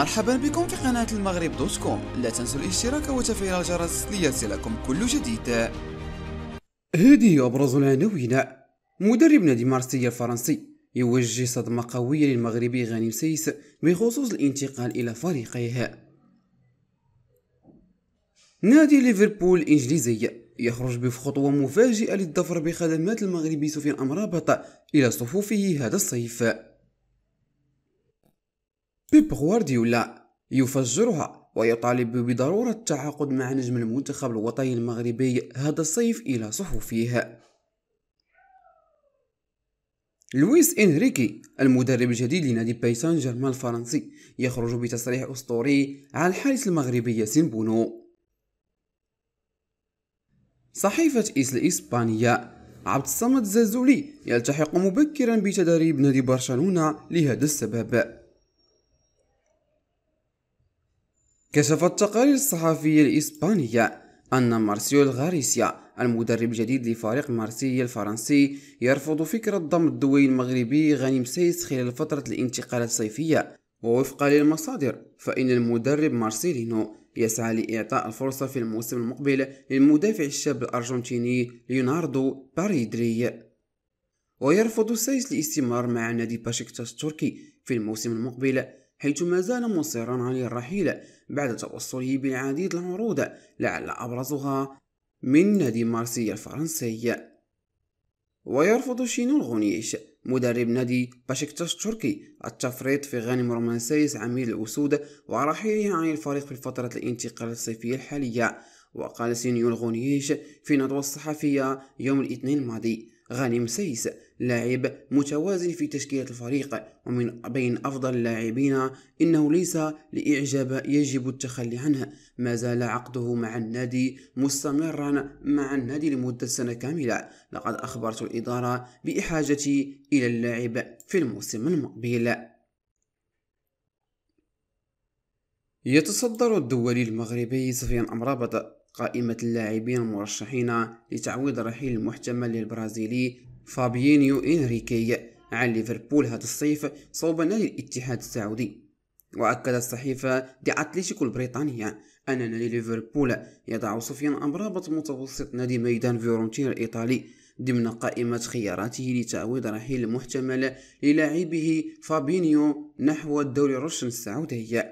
مرحبا بكم في قناة المغرب دوت كوم لا تنسوا الاشتراك وتفعيل الجرس ليصلكم كل جديد هذه أبرز العناوين مدرب نادي مارسيليا الفرنسي يوجه صدمة قوية للمغربي غانم سيس بخصوص الانتقال إلى فريقه نادي ليفربول الإنجليزي يخرج بخطوة مفاجئة للظفر بخدمات المغربي سفيان أمرابط إلى صفوفه هذا الصيف بيب غوارديولا يفجرها ويطالب بضرورة التعاقد مع نجم المنتخب الوطني المغربي هذا الصيف إلى صفوفه لويس إنريكي المدرب الجديد لنادي باريس سان جيرمان الفرنسي يخرج بتصريح أسطوري على الحارس المغربي ياسين بونو صحيفة إيس الإسبانية عبد الصمد الزازولي يلتحق مبكرا بتدريب نادي برشلونة لهذا السبب كشفت التقارير الصحفية الإسبانية أن مارسيو الغاريسيا المدرب الجديد لفريق مارسيليا الفرنسي يرفض فكرة ضم الدوي المغربي غانم سيس خلال فترة الانتقالات الصيفية ووفقا للمصادر فإن المدرب مارسيلينو يسعى لإعطاء الفرصة في الموسم المقبل للمدافع الشاب الأرجنتيني ليوناردو باريدري ويرفض سيس الاستمرار مع نادي باشكتاش التركي في الموسم المقبل حيث ما زال مصرا على الرحيل بعد توصله بالعديد العروض لعل أبرزها من نادي مارسيليا الفرنسي ويرفض شينو الغونيش مدرب نادي باشكتاش التركي التفريط في غانم رومانسيس عميل الأسود ورحيله عن الفريق في فترة الانتقال الصيفية الحالية وقال سينيو الغونيش في ندوة صحفية يوم الاثنين الماضي غانم سيس لاعب متوازن في تشكيلة الفريق ومن بين أفضل اللاعبين إنه ليس لإعجاب يجب التخلي عنه ما زال عقده مع النادي مستمرا مع النادي لمدة سنة كاملة لقد أخبرت الإدارة بإحاجتي إلى اللاعب في الموسم المقبل يتصدر الدولي المغربي سفيان أمرابط قائمة اللاعبين المرشحين لتعويض الرحيل المحتمل للبرازيلي فابينيو إنريكي عن ليفربول هذا الصيف صوب نادي الاتحاد السعودي وأكدت صحيفة دي أتليتيكو البريطانية أن نادي ليفربول يضع سفيان أمرابط متوسط نادي ميدان فيورنتين الإيطالي ضمن قائمة خياراته لتعويض رحيل المحتمل للاعبه فابينيو نحو الدوري الرشن السعودي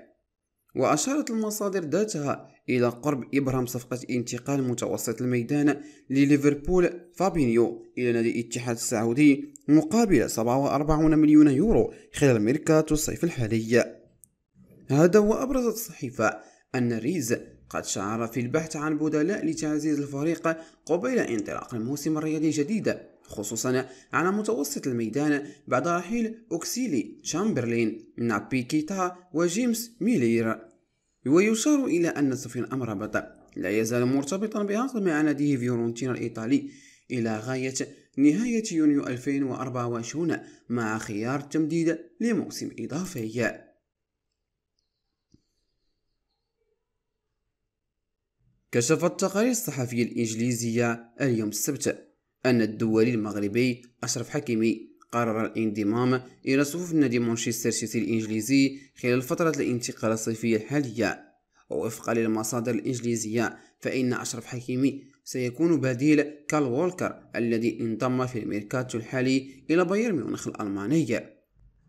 وأشارت المصادر ذاتها إلى قرب إبرام صفقة انتقال متوسط الميدان لليفربول فابينيو إلى نادي الاتحاد السعودي مقابل 47 مليون يورو خلال ميركاتو الصيف الحالي هذا وأبرزت الصحيفة أن ريز قد شعر في البحث عن بدلاء لتعزيز الفريق قبيل انطلاق الموسم الرياضي الجديد خصوصا على متوسط الميدان بعد رحيل أوكسيلي شامبرلين كيتا وجيمس ميلير ويشار إلى أن سفيان أمرابط لا يزال مرتبطا بعقد مع ناديه فيورنتينا الإيطالي إلى غاية نهاية يونيو 2024 مع خيار التمديد لموسم إضافي كشفت التقارير الصحفية الإنجليزية اليوم السبت أن الدولي المغربي أشرف حكيمي قرر الانضمام إلى صفوف نادي مانشستر سيتي الإنجليزي خلال فترة الانتقال الصيفية الحالية ووفقا للمصادر الإنجليزية فإن أشرف حكيمي سيكون بديل كال وولكر الذي انضم في الميركاتو الحالي إلى بايرن ميونخ الألماني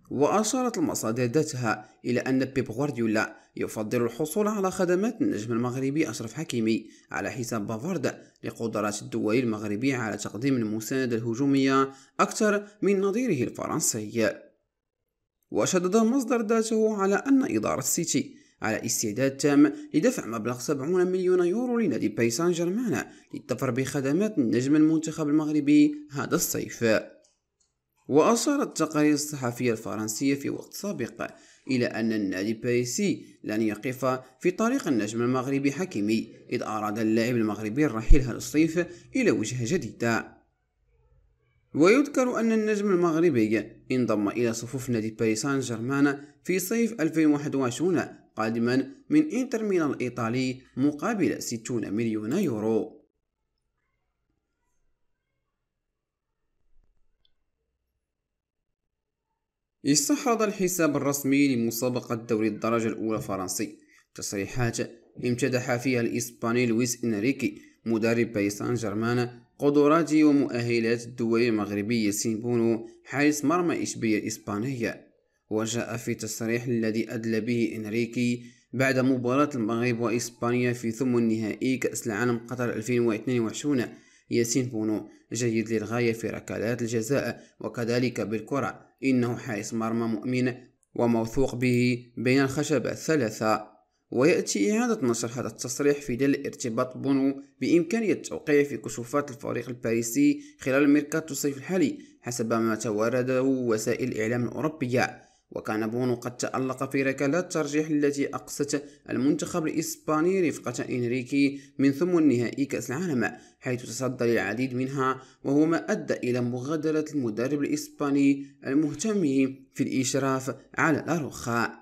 وأشارت المصادر ذاتها إلى أن بيب غوارديولا يفضل الحصول على خدمات النجم المغربي أشرف حكيمي على حساب بافارد لقدرات الدول المغربية على تقديم المساندة الهجومية أكثر من نظيره الفرنسي وشدد المصدر ذاته على أن إدارة السيتي على استعداد تام لدفع مبلغ 70 مليون يورو لنادي بيسان سان جيرمان للظفر بخدمات النجم المنتخب المغربي هذا الصيف وأشارت التقارير الصحفية الفرنسية في وقت سابق إلى أن النادي باريسي لن يقف في طريق النجم المغربي حكيمي إذ أراد اللاعب المغربي الرحيل هذا الصيف إلى وجهة جديدة ويذكر أن النجم المغربي انضم إلى صفوف نادي باريس سان جيرمان في صيف 2021 قادما من إنتر ميلان الإيطالي مقابل 60 مليون يورو استحرض الحساب الرسمي لمسابقة دوري الدرجة الأولى الفرنسي تصريحات امتدح فيها الإسباني لويس إنريكي مدرب باريس سان جيرمان قدرات ومؤهلات الدول ياسين بونو حارس مرمى إشبيلية الإسبانية وجاء في تصريح الذي أدلى به إنريكي بعد مباراة المغرب وإسبانيا في ثمن نهائي كأس العالم قطر 2022 ياسين بونو جيد للغاية في ركلات الجزاء وكذلك بالكرة إنه حارس مرمى مؤمن وموثوق به بين الخشبة الثلاثة ويأتي إعادة نشر هذا التصريح في دل ارتباط بونو بإمكانية التوقيع في كشوفات الفريق الباريسي خلال ميركاتو الصيف الحالي حسب ما تورده وسائل الإعلام الأوروبية وكان بونو قد تألق في ركلات ترجيح التي أقصت المنتخب الإسباني رفقة إنريكي من ثم النهائي كأس العالم حيث تصدى للعديد منها وهو ما أدى إلى مغادرة المدرب الإسباني المهتم في الإشراف على الأرخاء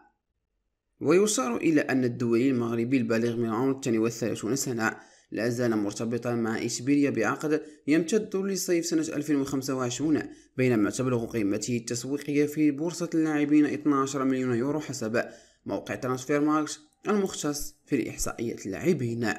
ويشار إلى أن الدولي المغربي البالغ من عمر 32 سنة لا زال مرتبطا مع إشبيليا بعقد يمتد لصيف سنة 2025 بينما تبلغ قيمته التسويقية في بورصة اللاعبين 12 مليون يورو حسب موقع ترانسفير ماركت المختص في الإحصائية اللاعبين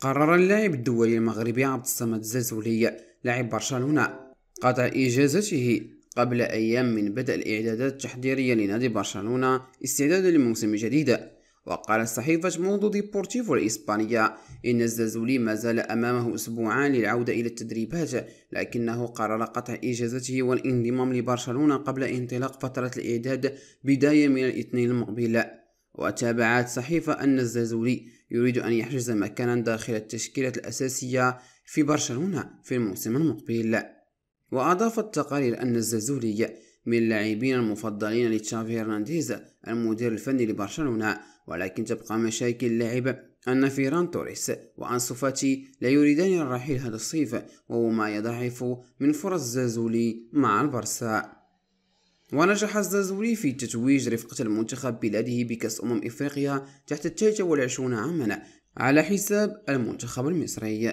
قرر اللاعب الدولي المغربي عبد الصمد الزازولي لاعب برشلونة قطع إجازته قبل أيام من بدء الإعدادات التحضيرية لنادي برشلونة استعدادا لموسم جديد وقالت صحيفة موندو ديبورتيفو الإسبانية إن الزازولي ما زال أمامه أسبوعان للعودة إلى التدريبات لكنه قرر قطع إجازته والانضمام لبرشلونة قبل انطلاق فترة الإعداد بداية من الاثنين المقبل وتابعت صحيفة أن الزازولي يريد أن يحجز مكانا داخل التشكيلة الأساسية في برشلونة في الموسم المقبل وأضاف التقارير أن الزازولي من اللاعبين المفضلين لتشافي هرنانديز المدير الفني لبرشلونة ولكن تبقى مشاكل اللعب أن فيران توريس وأنصفاتي لا يريدان الرحيل هذا الصيف وهو ما يضعف من فرص زازولي مع البرسا ونجح الزازولي في تتويج رفقة المنتخب بلاده بكأس أمم إفريقيا تحت 23 عاما على حساب المنتخب المصري